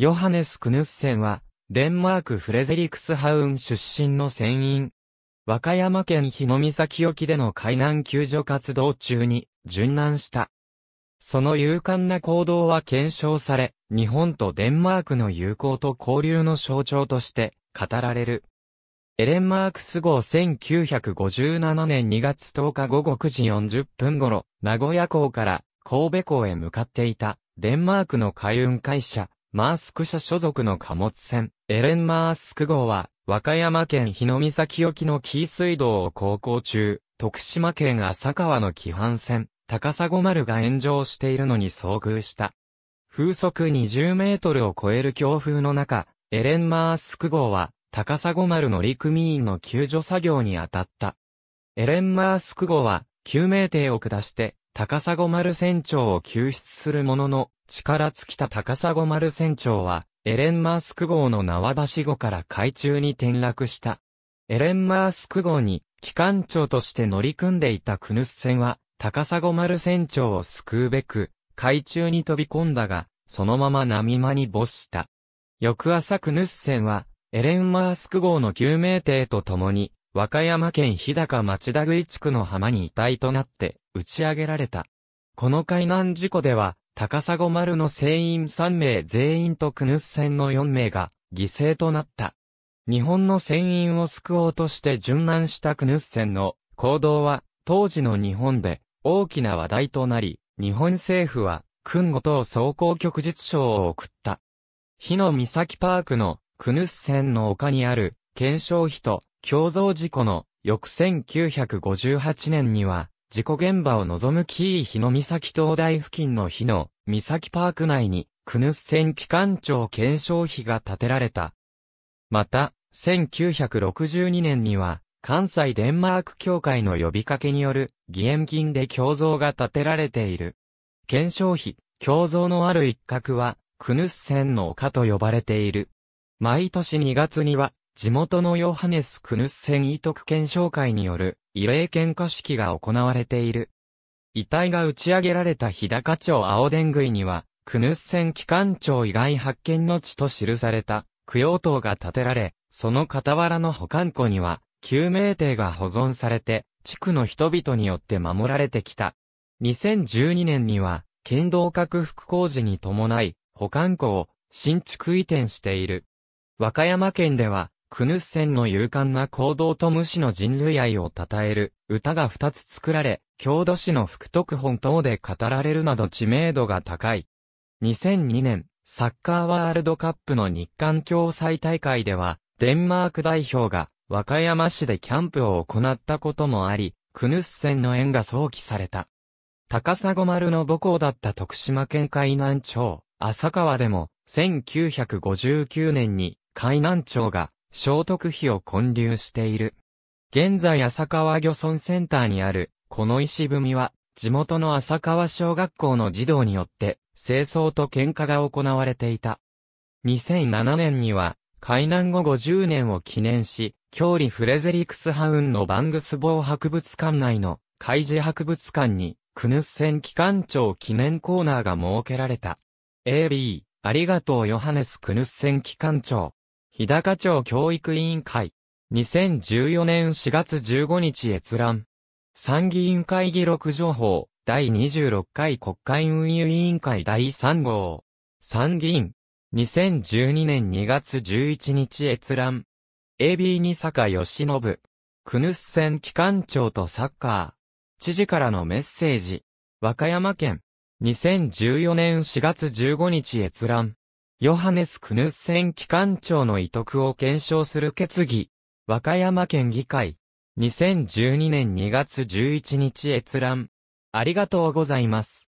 ヨハネス・クヌッセンは、デンマークフレゼリクスハウン出身の船員。和歌山県日野岬沖での海難救助活動中に、殉難した。その勇敢な行動は検証され、日本とデンマークの友好と交流の象徴として語られる。エレン・マークス号1957年2月10日午後9時40分頃、名古屋港から神戸港へ向かっていた、デンマークの海運会社、マースク社所属の貨物船、エレン・マースク号は、和歌山県日の岬沖の紀伊水道を航行中、徳島県浅川の基阪船、高砂丸が炎上しているのに遭遇した。風速20メートルを超える強風の中、エレン・マースク号は、高砂丸の陸組員の救助作業に当たった。エレン・マースク号は、救命艇を下して、高砂丸船長を救出するものの、力尽きた高砂丸船長は、エレン・マースク号の縄橋後から海中に転落した。エレン・マースク号に、機関長として乗り組んでいたクヌス船は、高砂丸船長を救うべく、海中に飛び込んだが、そのまま波間に没した。翌朝クヌス船は、エレン・マースク号の救命艇と共に、和歌山県日高町田口地区の浜に遺体となって、打ち上げられた。この海難事故では、高砂丸の船員3名全員とクヌス船の4名が犠牲となった。日本の船員を救おうとして殉難したクヌス船の行動は当時の日本で大きな話題となり、日本政府は訓後等総行局実賞を送った。日野岬パークのクヌス船の丘にある検証碑と共造事故の翌1958年には事故現場を望むキー日の岬灯台付近の日の岬パーク内に、クヌスン機関庁検証碑が建てられた。また、1962年には、関西デンマーク協会の呼びかけによる義援金で胸像が建てられている。検証碑、胸像のある一角は、クヌスンの丘と呼ばれている。毎年2月には、地元のヨハネス・クヌスン遺徳検証会による慰霊献花式が行われている。遺体が打ち上げられた日高町青田杭には、クヌッセン機関庁以外発見の地と記された供養塔が建てられ、その傍らの保管庫には、救命艇が保存されて、地区の人々によって守られてきた。2012年には、剣道拡幅工事に伴い、保管庫を新築移転している。和歌山県では、クヌッセンの勇敢な行動と無視の人類愛を称える歌が2つ作られ、郷土史の福徳本等で語られるなど知名度が高い。2002年、サッカーワールドカップの日韓共催大会では、デンマーク代表が和歌山市でキャンプを行ったこともあり、クヌッセンの縁が想起された。高砂丸の母校だった徳島県海南町、浅川でも、1959年に海南町が聖徳碑を建立している。現在浅川漁村センターにある、この石踏みは、地元の浅川小学校の児童によって、清掃と喧嘩が行われていた。2007年には、海南後50年を記念し、郷里フレゼリクスハウンのバングスボー博物館内の海事博物館に、クヌッセン機関長記念コーナーが設けられた。AB、ありがとうヨハネス・クヌッセン機関長。日高町教育委員会。2014年4月15日閲覧。参議院会議録情報、第26回国会運輸委員会第3号。参議院。2012年2月11日閲覧。AB に坂義信。クヌス戦機関長とサッカー。知事からのメッセージ。和歌山県。2014年4月15日閲覧。ヨハネス・クヌッセン機関長の遺徳を検証する決議。和歌山県議会。2012年2月11日閲覧。ありがとうございます。